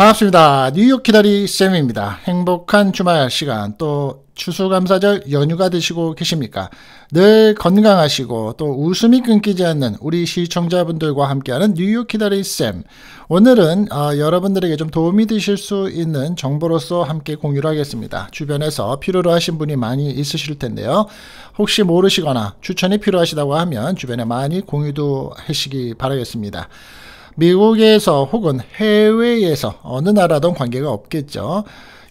반갑습니다. 뉴욕 기다리 쌤입니다. 행복한 주말 시간 또 추수감사절 연휴가 되시고 계십니까? 늘 건강하시고 또 웃음이 끊기지 않는 우리 시청자분들과 함께하는 뉴욕 기다리 쌤. 오늘은 어, 여러분들에게 좀 도움이 되실 수 있는 정보로서 함께 공유를 하겠습니다. 주변에서 필요로 하신 분이 많이 있으실 텐데요. 혹시 모르시거나 추천이 필요하시다고 하면 주변에 많이 공유도 하시기 바라겠습니다. 미국에서 혹은 해외에서 어느 나라든 관계가 없겠죠.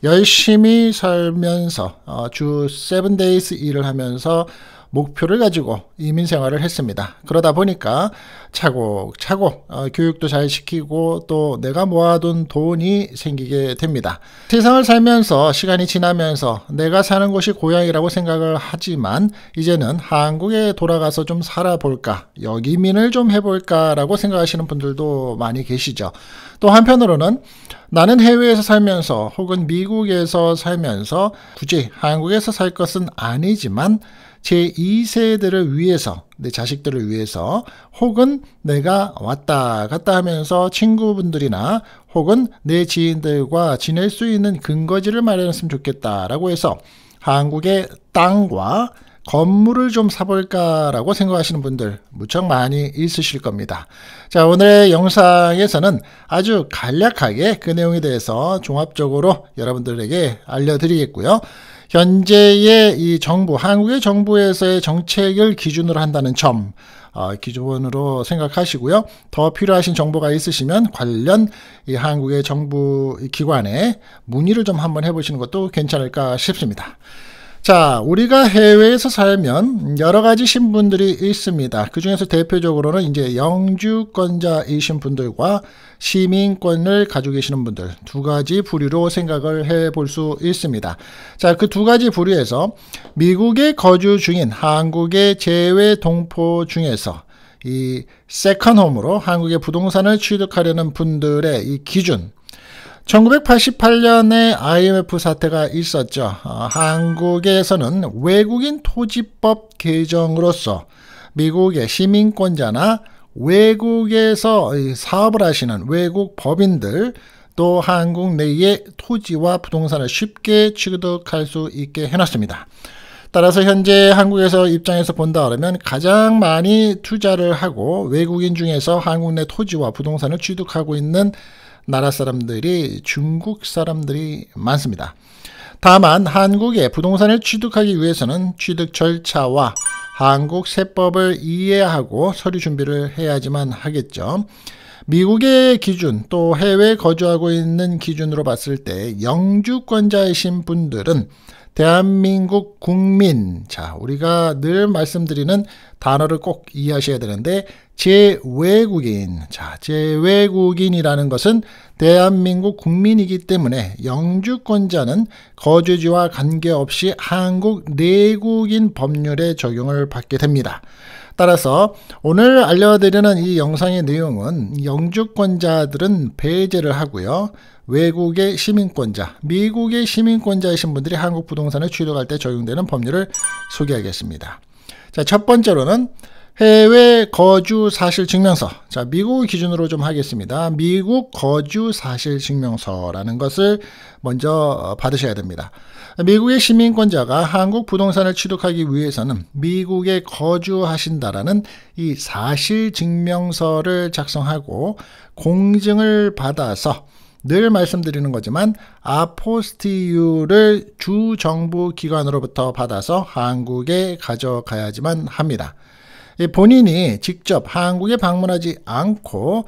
열심히 살면서 어, 주 7데이스 일을 하면서 목표를 가지고 이민 생활을 했습니다. 그러다 보니까 차곡차곡 어, 교육도 잘 시키고 또 내가 모아둔 돈이 생기게 됩니다. 세상을 살면서 시간이 지나면서 내가 사는 곳이 고향이라고 생각을 하지만 이제는 한국에 돌아가서 좀 살아볼까 여기민을 좀 해볼까라고 생각하시는 분들도 많이 계시죠. 또 한편으로는 나는 해외에서 살면서 혹은 미국에서 살면서 굳이 한국에서 살 것은 아니지만 제2세들을 위해서 내 자식들을 위해서 혹은 내가 왔다 갔다 하면서 친구분들이나 혹은 내 지인들과 지낼 수 있는 근거지를 마련했으면 좋겠다라고 해서 한국의 땅과 건물을 좀 사볼까라고 생각하시는 분들 무척 많이 있으실 겁니다. 자, 오늘의 영상에서는 아주 간략하게 그 내용에 대해서 종합적으로 여러분들에게 알려드리겠고요. 현재의 이 정부, 한국의 정부에서의 정책을 기준으로 한다는 점, 어, 기준으로 생각하시고요. 더 필요하신 정보가 있으시면 관련 이 한국의 정부 기관에 문의를 좀 한번 해보시는 것도 괜찮을까 싶습니다. 자, 우리가 해외에서 살면 여러 가지 신분들이 있습니다. 그 중에서 대표적으로는 이제 영주권자이신 분들과 시민권을 가지고 계시는 분들 두 가지 부류로 생각을 해 볼 수 있습니다. 자, 그 두 가지 부류에서 미국에 거주 중인 한국의 제외 동포 중에서 이 세컨홈으로 한국의 부동산을 취득하려는 분들의 이 기준 1988년에 IMF 사태가 있었죠. 어, 한국에서는 외국인 토지법 개정으로서 미국의 시민권자나 외국에서 사업을 하시는 외국 법인들 또 한국 내의 토지와 부동산을 쉽게 취득할 수 있게 해놨습니다. 따라서 현재 한국에서 입장에서 본다 그러면 가장 많이 투자를 하고 외국인 중에서 한국 내 토지와 부동산을 취득하고 있는 나라 사람들이 중국 사람들이 많습니다. 다만 한국의 부동산을 취득하기 위해서는 취득 절차와 한국 세법을 이해하고 서류 준비를 해야지만 하겠죠. 미국의 기준 또 해외 거주하고 있는 기준으로 봤을 때 영주권자이신 분들은 대한민국 국민. 자, 우리가 늘 말씀드리는 단어를 꼭 이해하셔야 되는데, 제외국인. 자, 제외국인이라는 것은 대한민국 국민이기 때문에 영주권자는 거주지와 관계없이 한국 내국인 법률에 적용을 받게 됩니다. 따라서 오늘 알려드리는 이 영상의 내용은 영주권자들은 배제를 하고요. 외국의 시민권자, 미국의 시민권자이신 분들이 한국 부동산을 취득할 때 적용되는 법률을 소개하겠습니다. 자, 첫 번째로는 해외 거주 사실 증명서. 자, 미국 기준으로 좀 하겠습니다. 미국 거주 사실 증명서라는 것을 먼저 어, 받으셔야 됩니다. 미국의 시민권자가 한국 부동산을 취득하기 위해서는 미국에 거주하신다라는 이 사실 증명서를 작성하고 공증을 받아서 늘 말씀드리는 거지만 아포스티유를 주 정부 기관으로부터 받아서 한국에 가져가야지만 합니다. 본인이 직접 한국에 방문하지 않고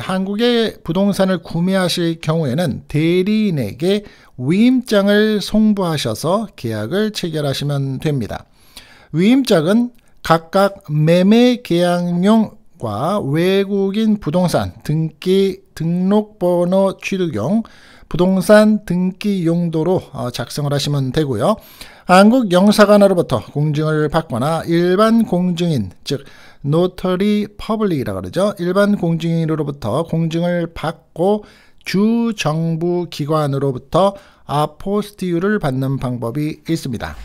한국의 부동산을 구매하실 경우에는 대리인에게 위임장을 송부하셔서 계약을 체결하시면 됩니다. 위임장은 각각 매매 계약용과 외국인 부동산 등기 등록번호 취득용 부동산 등기 용도로 어, 작성을 하시면 되고요. 한국 영사관으로부터 공증을 받거나 일반 공증인 즉 노터리 퍼블릭이라고 그러죠. 일반 공증인으로부터 공증을 받고 주 정부 기관으로부터 아포스티유를 받는 방법이 있습니다.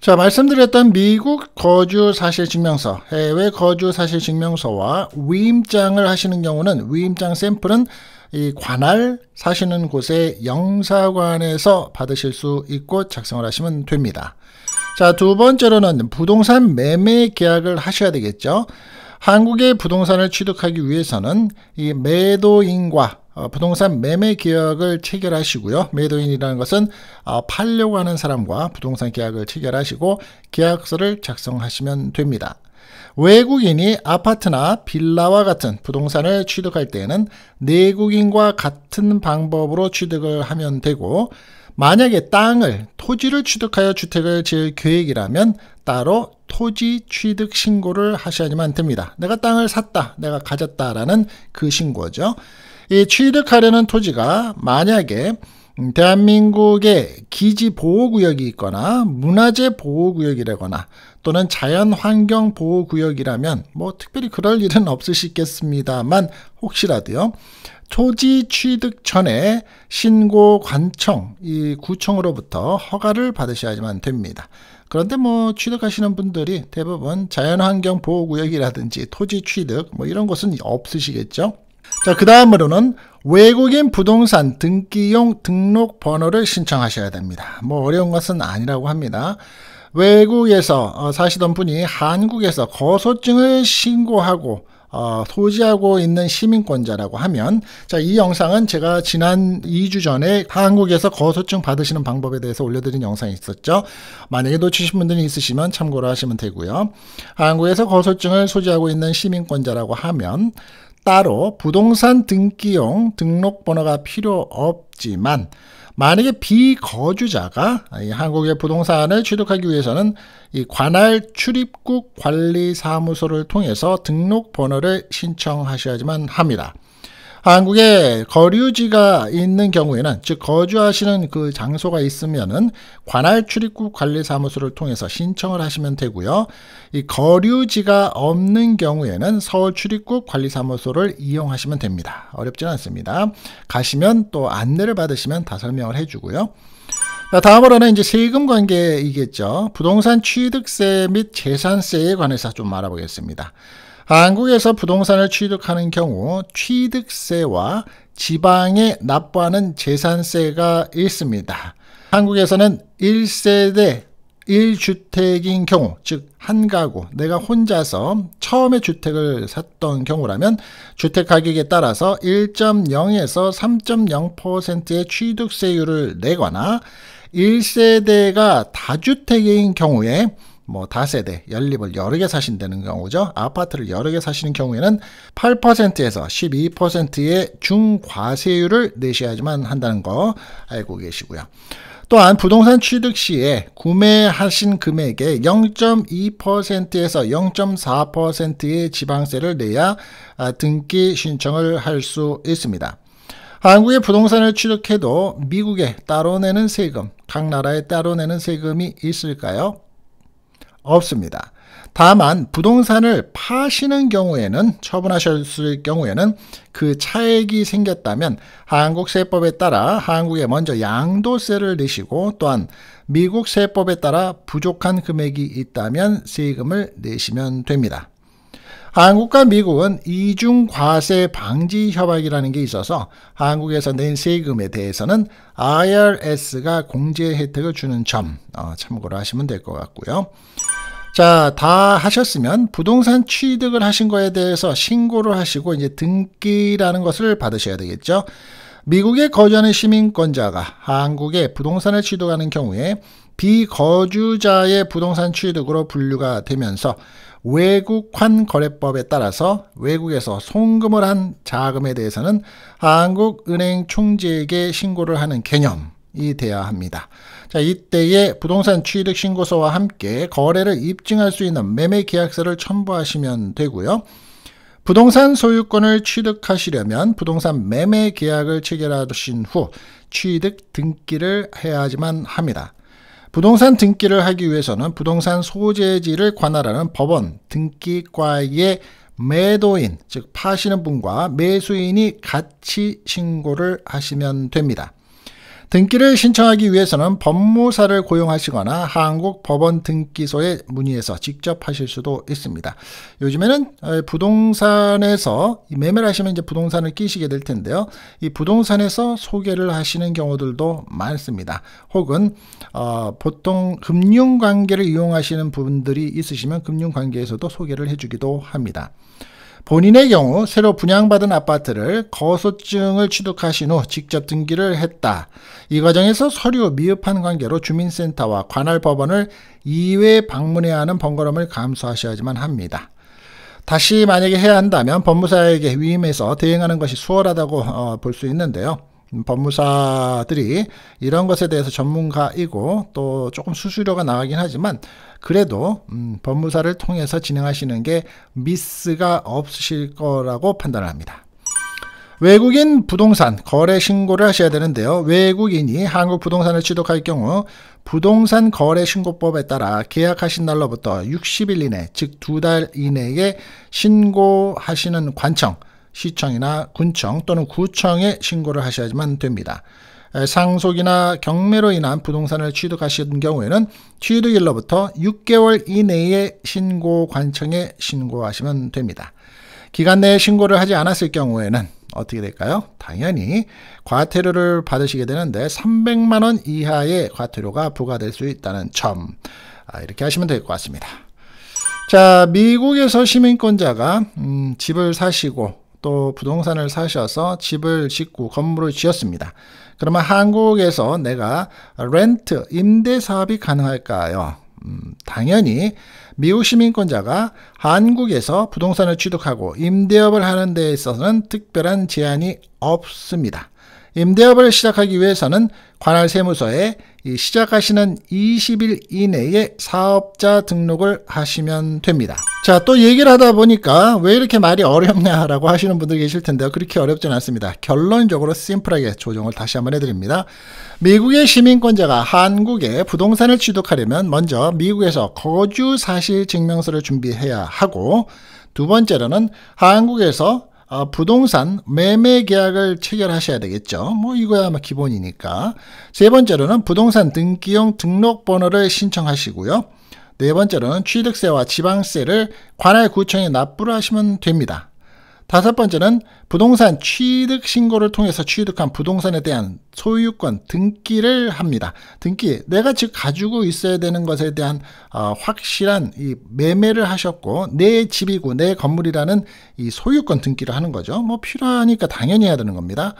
자, 말씀드렸던 미국 거주 사실 증명서, 해외 거주 사실 증명서와 위임장을 하시는 경우는 위임장 샘플은 이 관할 사시는 곳의 영사관에서 받으실 수 있고 작성을 하시면 됩니다. 자, 두 번째로는 부동산 매매 계약을 하셔야 되겠죠. 한국의 부동산을 취득하기 위해서는 이 매도인과 어, 부동산 매매 계약을 체결하시고요. 매도인이라는 것은 어, 팔려고 하는 사람과 부동산 계약을 체결하시고 계약서를 작성하시면 됩니다. 외국인이 아파트나 빌라와 같은 부동산을 취득할 때에는 내국인과 같은 방법으로 취득을 하면 되고 만약에 땅을 토지를 취득하여 주택을 지을 계획이라면 따로 토지 취득 신고를 하셔야만 됩니다. 내가 땅을 샀다, 내가 가졌다라는 그 신고죠. 이 취득하려는 토지가 만약에 대한민국의 기지 보호구역이 있거나 문화재 보호구역이라거나 또는 자연환경 보호구역이라면 뭐 특별히 그럴 일은 없으시겠습니다만 혹시라도요 토지 취득 전에 신고 관청 이 구청으로부터 허가를 받으셔야지만 됩니다. 그런데 뭐 취득하시는 분들이 대부분 자연환경 보호구역이라든지 토지 취득 뭐 이런 것은 없으시겠죠. 자, 그 다음으로는 외국인 부동산 등기용 등록 번호를 신청하셔야 됩니다. 뭐 어려운 것은 아니라고 합니다. 외국에서 어, 사시던 분이 한국에서 거소증을 신고하고 어, 소지하고 있는 시민권자라고 하면 자, 이 영상은 제가 지난 2주 전에 한국에서 거소증 받으시는 방법에 대해서 올려드린 영상이 있었죠. 만약에 놓치신 분들이 있으시면 참고를 하시면 되고요. 한국에서 거소증을 소지하고 있는 시민권자라고 하면 따로 부동산 등기용 등록번호가 필요 없지만 만약에 비거주자가 한국의 부동산을 취득하기 위해서는 이 관할 출입국 관리사무소를 통해서 등록번호를 신청하셔야지만 합니다. 한국에 거류지가 있는 경우에는 즉 거주하시는 그 장소가 있으면은 관할 출입국 관리사무소를 통해서 신청을 하시면 되고요. 이 거류지가 없는 경우에는 서울 출입국 관리사무소를 이용하시면 됩니다. 어렵지 않습니다. 가시면 또 안내를 받으시면 다 설명을 해주고요. 다음으로는 이제 세금 관계이겠죠. 부동산 취득세 및 재산세에 관해서 좀 알아보겠습니다. 한국에서 부동산을 취득하는 경우 취득세와 지방에 납부하는 재산세가 있습니다. 한국에서는 1세대 1주택인 경우, 즉, 한 가구, 내가 혼자서 처음에 주택을 샀던 경우라면 주택 가격에 따라서 1.0에서 3.0%의 취득세율을 내거나 1세대가 다주택인 경우에 뭐 다세대 연립을 여러 개 사신다는 경우죠. 아파트를 여러 개 사시는 경우에는 8%에서 12%의 중과세율을 내셔야지만 한다는 거 알고 계시고요. 또한 부동산 취득 시에 구매하신 금액의 0.2%에서 0.4%의 지방세를 내야 아, 등기 신청을 할 수 있습니다. 한국의 부동산을 취득해도 미국에 따로 내는 세금, 각 나라에 따로 내는 세금이 있을까요? 없습니다. 다만 부동산을 파시는 경우에는 처분하셨을 경우에는 그 차액이 생겼다면 한국세법에 따라 한국에 먼저 양도세를 내시고 또한 미국세법에 따라 부족한 금액이 있다면 세금을 내시면 됩니다. 한국과 미국은 이중과세 방지 협약이라는 게 있어서 한국에서 낸 세금에 대해서는 IRS가 공제 혜택을 주는 점 어, 참고를 하시면 될 것 같고요. 자, 다 하셨으면 부동산 취득을 하신 거에 대해서 신고를 하시고 이제 등기라는 것을 받으셔야 되겠죠. 미국에 거주하는 시민권자가 한국에 부동산을 취득하는 경우에 비거주자의 부동산 취득으로 분류가 되면서 외국환 거래법에 따라서 외국에서 송금을 한 자금에 대해서는 한국은행 총재에게 신고를 하는 개념이 돼야 합니다. 자, 이때에 부동산 취득 신고서와 함께 거래를 입증할 수 있는 매매 계약서를 첨부하시면 되고요. 부동산 소유권을 취득하시려면 부동산 매매 계약을 체결하신 후 취득 등기를 해야지만 합니다. 부동산 등기를 하기 위해서는 부동산 소재지를 관할하는 법원 등기과의 매도인, 즉 파시는 분과 매수인이 같이 신고를 하시면 됩니다. 등기를 신청하기 위해서는 법무사를 고용하시거나 한국 법원 등기소에 문의해서 직접 하실 수도 있습니다. 요즘에는 부동산에서 매매를 하시면 이제 부동산을 끼시게 될 텐데요. 이 부동산에서 소개를 하시는 경우들도 많습니다. 혹은 어, 보통 금융 관계를 이용하시는 분들이 있으시면 금융 관계에서도 소개를 해주기도 합니다. 본인의 경우 새로 분양받은 아파트를 거소증을 취득하신 후 직접 등기를 했다. 이 과정에서 서류 미흡한 관계로 주민센터와 관할 법원을 2회 방문해야 하는 번거로움을 감수하셔야지만 합니다. 다시 만약에 해야 한다면 법무사에게 위임해서 대행하는 것이 수월하다고 어, 볼수 있는데요. 법무사들이 이런 것에 대해서 전문가이고 또 조금 수수료가 나가긴 하지만 그래도 음, 법무사를 통해서 진행하시는 게 미스가 없으실 거라고 판단을 합니다. 외국인 부동산 거래 신고를 하셔야 되는데요. 외국인이 한국 부동산을 취득할 경우 부동산 거래 신고법에 따라 계약하신 날로부터 60일 이내, 즉 두 달 이내에 신고하시는 관청, 시청이나 군청 또는 구청에 신고를 하셔야지만 됩니다. 상속이나 경매로 인한 부동산을 취득하신 경우에는 취득일로부터 6개월 이내에 신고 관청에 신고하시면 됩니다. 기간 내에 신고를 하지 않았을 경우에는 어떻게 될까요? 당연히 과태료를 받으시게 되는데 300만 원 이하의 과태료가 부과될 수 있다는 점 아, 이렇게 하시면 될 것 같습니다. 자, 미국에서 시민권자가 음, 집을 사시고 또 부동산을 사셔서 집을 짓고 건물을 지었습니다. 그러면 한국에서 내가 렌트, 임대 사업이 가능할까요? 음, 당연히 미국 시민권자가 한국에서 부동산을 취득하고 임대업을 하는 데 있어서는 특별한 제한이 없습니다. 임대업을 시작하기 위해서는 관할 세무서에 시작하시는 20일 이내에 사업자 등록을 하시면 됩니다. 자, 또 얘기를 하다 보니까 왜 이렇게 말이 어렵냐라고 하시는 분들 계실 텐데요. 그렇게 어렵진 않습니다. 결론적으로 심플하게 조정을 다시 한번 해드립니다. 미국의 시민권자가 한국에 부동산을 취득하려면 먼저 미국에서 거주 사실 증명서를 준비해야 하고 두 번째로는 한국에서 어, 부동산 매매 계약을 체결하셔야 되겠죠. 뭐 이거야 아마 기본이니까. 세 번째로는 부동산 등기용 등록번호를 신청하시고요. 네 번째로는 취득세와 지방세를 관할 구청에 납부를 하시면 됩니다. 다섯 번째는 부동산 취득 신고를 통해서 취득한 부동산에 대한 소유권 등기를 합니다. 등기, 내가 지금 가지고 있어야 되는 것에 대한 어, 확실한 이 매매를 하셨고 내 집이고 내 건물이라는 이 소유권 등기를 하는 거죠. 뭐 필요하니까 당연히 해야 되는 겁니다.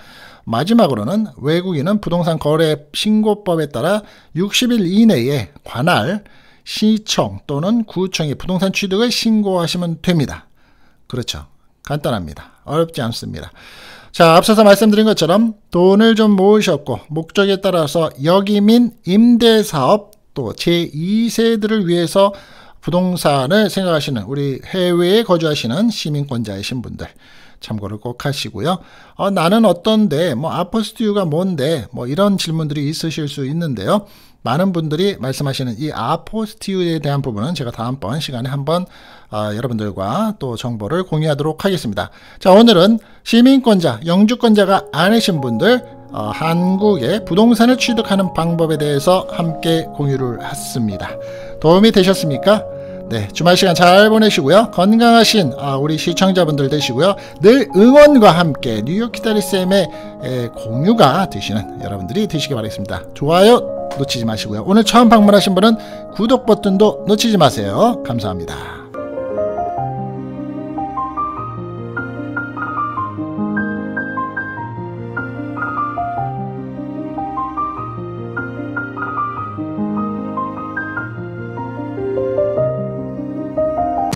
마지막으로는 외국인은 부동산 거래 신고법에 따라 60일 이내에 관할 시청 또는 구청이 부동산 취득을 신고하시면 됩니다. 그렇죠. 간단합니다. 어렵지 않습니다. 자, 앞서서 말씀드린 것처럼 돈을 좀 모으셨고 목적에 따라서 여기민 임대사업 또 제2세들을 위해서 부동산을 생각하시는 우리 해외에 거주하시는 시민권자이신 분들 참고를 꼭 하시고요. 어, 나는 어떤데, 뭐 아퍼스튜가 뭔데, 뭐 이런 질문들이 있으실 수 있는데요. 많은 분들이 말씀하시는 이 아포스티유에 대한 부분은 제가 다음번 시간에 한번 어, 여러분들과 또 정보를 공유하도록 하겠습니다. 자, 오늘은 시민권자, 영주권자가 아니신 분들 어, 한국의 부동산을 취득하는 방법에 대해서 함께 공유를 했습니다. 도움이 되셨습니까? 네, 주말 시간 잘 보내시고요. 건강하신 아, 우리 시청자분들 되시고요. 늘 응원과 함께 뉴욕 키다리 쌤의 공유가 되시는 여러분들이 되시기 바라겠습니다. 좋아요, 놓치지 마시고요. 오늘 처음 방문하신 분은 구독 버튼도 놓치지 마세요. 감사합니다.